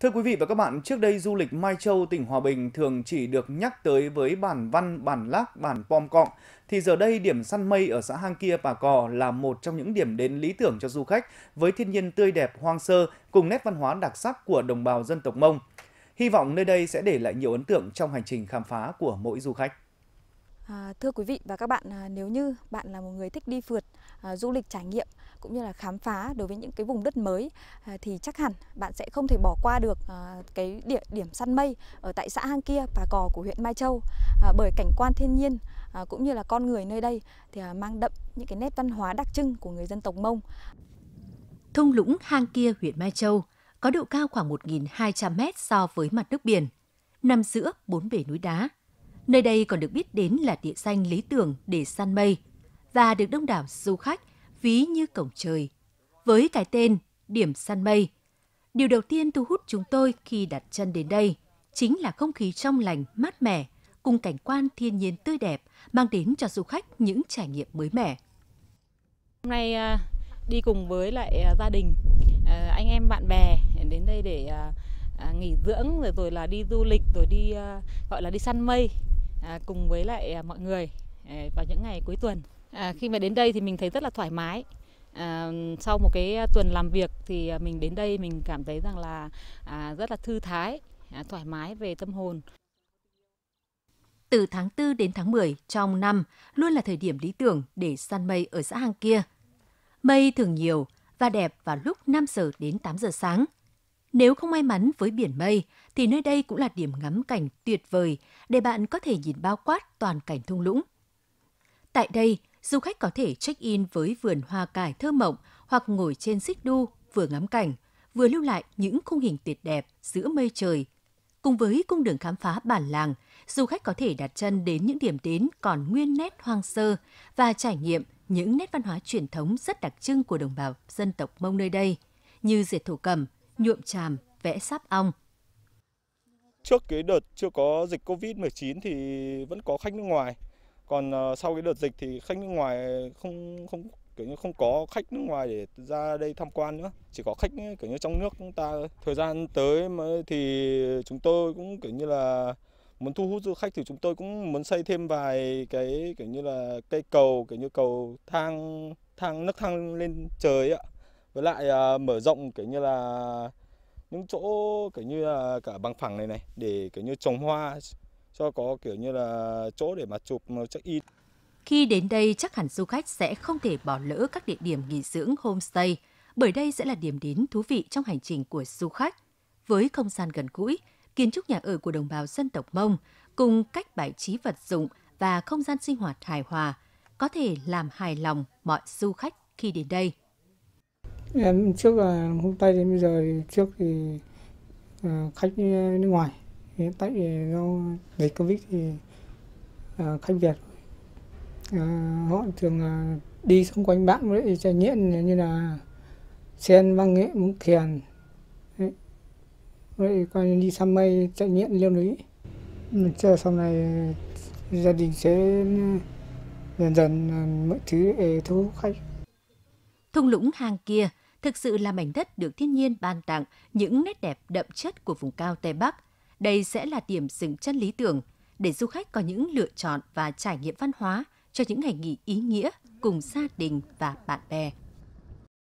Thưa quý vị và các bạn, trước đây du lịch Mai Châu, tỉnh Hòa Bình thường chỉ được nhắc tới với bản văn, bản lác, bản pom cọng, thì giờ đây điểm săn mây ở xã Hang Kia bà Cò là một trong những điểm đến lý tưởng cho du khách với thiên nhiên tươi đẹp, hoang sơ cùng nét văn hóa đặc sắc của đồng bào dân tộc Mông. Hy vọng nơi đây sẽ để lại nhiều ấn tượng trong hành trình khám phá của mỗi du khách. À, thưa quý vị và các bạn, à, nếu như bạn là một người thích đi phượt, à, du lịch trải nghiệm cũng như là khám phá đối với những cái vùng đất mới à, thì chắc hẳn bạn sẽ không thể bỏ qua được à, cái địa điểm săn mây ở tại xã Hang Kia và Cò của huyện Mai Châu à, bởi cảnh quan thiên nhiên à, cũng như là con người nơi đây thì à, mang đậm những cái nét văn hóa đặc trưng của người dân tộc Mông. Thung lũng Hang Kia huyện Mai Châu có độ cao khoảng 1.200 mét so với mặt nước biển, nằm giữa bốn bể núi đá – Nơi đây còn được biết đến là địa danh lý tưởng để săn mây và được đông đảo du khách ví như cổng trời. Với cái tên Điểm Săn Mây, điều đầu tiên thu hút chúng tôi khi đặt chân đến đây chính là không khí trong lành, mát mẻ, cùng cảnh quan thiên nhiên tươi đẹp mang đến cho du khách những trải nghiệm mới mẻ. Hôm nay à, đi cùng với lại à, gia đình, à, anh em bạn bè đến đây để nghỉ dưỡng rồi rồi là đi du lịch rồi đi gọi là đi săn mây À, cùng với lại à, mọi người à, vào những ngày cuối tuần. À, khi mà đến đây thì mình thấy rất là thoải mái. À, sau một cái tuần làm việc thì mình đến đây mình cảm thấy rằng là à, rất là thư thái, à, thoải mái về tâm hồn. Từ tháng 4 đến tháng 10 trong năm luôn là thời điểm lý tưởng để săn mây ở xã Hàng Kia. Mây thường nhiều và đẹp vào lúc 5 giờ đến 8 giờ sáng – nếu không may mắn với biển mây, thì nơi đây cũng là điểm ngắm cảnh tuyệt vời để bạn có thể nhìn bao quát toàn cảnh thung lũng. Tại đây, du khách có thể check-in với vườn hoa cải thơ mộng hoặc ngồi trên xích đu vừa ngắm cảnh, vừa lưu lại những khung hình tuyệt đẹp giữa mây trời. Cùng với cung đường khám phá bản làng, du khách có thể đặt chân đến những điểm đến còn nguyên nét hoang sơ và trải nghiệm những nét văn hóa truyền thống rất đặc trưng của đồng bào dân tộc Mông nơi đây, như dệt thổ cầm, nhuộm tràm, vẽ sáp ong. Trước cái đợt chưa có dịch Covid-19 thì vẫn có khách nước ngoài. Còn ờ, sau cái đợt dịch thì khách nước ngoài không không kiểu như không có khách nước ngoài để ra đây tham quan nữa, chỉ có khách kiểu như trong nước chúng ta Thời gian tới thì chúng tôi cũng kiểu như là muốn thu hút du khách thì chúng tôi cũng muốn xây thêm vài cái kiểu như là cây cầu kiểu như cầu thang thang nước thang lên trời ạ với lại à, mở rộng kiểu như là những chỗ kiểu như là cả bằng phẳng này này để kiểu như trồng hoa cho có kiểu như là chỗ để mà chụp check in. Khi đến đây chắc hẳn du khách sẽ không thể bỏ lỡ các địa điểm nghỉ dưỡng homestay bởi đây sẽ là điểm đến thú vị trong hành trình của du khách. Với không gian gần gũi, kiến trúc nhà ở của đồng bào dân tộc Mông cùng cách bài trí vật dụng và không gian sinh hoạt hài hòa có thể làm hài lòng mọi du khách khi đến đây em trước là hôm tay thì bây giờ thì trước thì à, khách ờ, nước ngoài hiện tại thì do dịch covid thì à, khách việt à, họ thường à, đi xung quanh bạn với trải nghiện như là sen băng nghệ mũng khiền vậy coi đi săn mây trải nghiệm leo núi ừ, chờ sau này gia đình sẽ dần dần mọi thứ để thu hút khách Thung lũng hang kia thực sự là mảnh đất được thiên nhiên ban tặng những nét đẹp đậm chất của vùng cao Tây Bắc. Đây sẽ là điểm dừng chân lý tưởng để du khách có những lựa chọn và trải nghiệm văn hóa cho những ngày nghỉ ý nghĩa cùng gia đình và bạn bè.